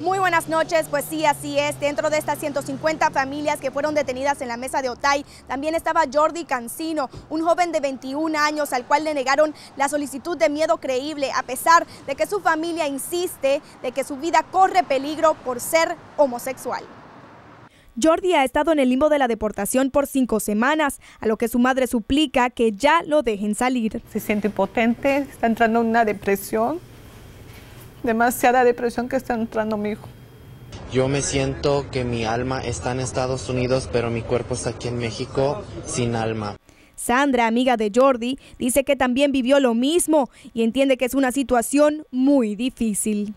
Muy buenas noches, pues sí, así es. Dentro de estas 150 familias que fueron detenidas en la mesa de Otay, también estaba Jordi Cancino, un joven de 21 años al cual le negaron la solicitud de miedo creíble, a pesar de que su familia insiste de que su vida corre peligro por ser homosexual. Jordi ha estado en el limbo de la deportación por cinco semanas, a lo que su madre suplica que ya lo dejen salir. Se siente impotente, está entrando en una depresión demasiada depresión que está entrando mi hijo. Yo me siento que mi alma está en Estados Unidos, pero mi cuerpo está aquí en México sin alma. Sandra, amiga de Jordi, dice que también vivió lo mismo y entiende que es una situación muy difícil.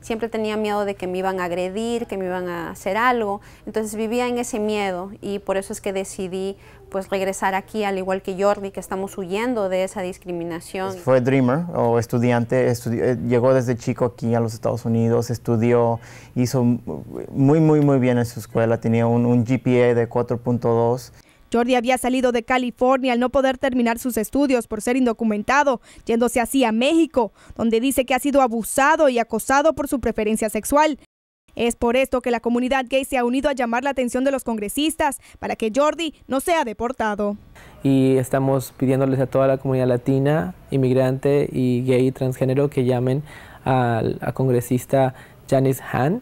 Siempre tenía miedo de que me iban a agredir, que me iban a hacer algo, entonces vivía en ese miedo y por eso es que decidí pues regresar aquí, al igual que Jordi, que estamos huyendo de esa discriminación. Fue dreamer o estudiante, eh, llegó desde chico aquí a los Estados Unidos, estudió, hizo muy, muy, muy bien en su escuela, tenía un, un GPA de 4.2. Jordi había salido de California al no poder terminar sus estudios por ser indocumentado, yéndose así a México, donde dice que ha sido abusado y acosado por su preferencia sexual. Es por esto que la comunidad gay se ha unido a llamar la atención de los congresistas para que Jordi no sea deportado. Y estamos pidiéndoles a toda la comunidad latina, inmigrante y gay transgénero que llamen al congresista Janice Hahn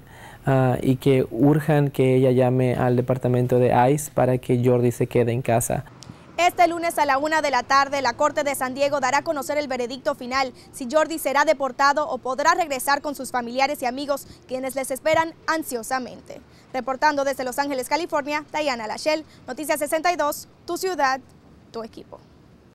Ah, y que urjan que ella llame al departamento de ICE para que Jordi se quede en casa. Este lunes a la una de la tarde, la Corte de San Diego dará a conocer el veredicto final, si Jordi será deportado o podrá regresar con sus familiares y amigos, quienes les esperan ansiosamente. Reportando desde Los Ángeles, California, Diana Lachelle, Noticias 62, tu ciudad, tu equipo.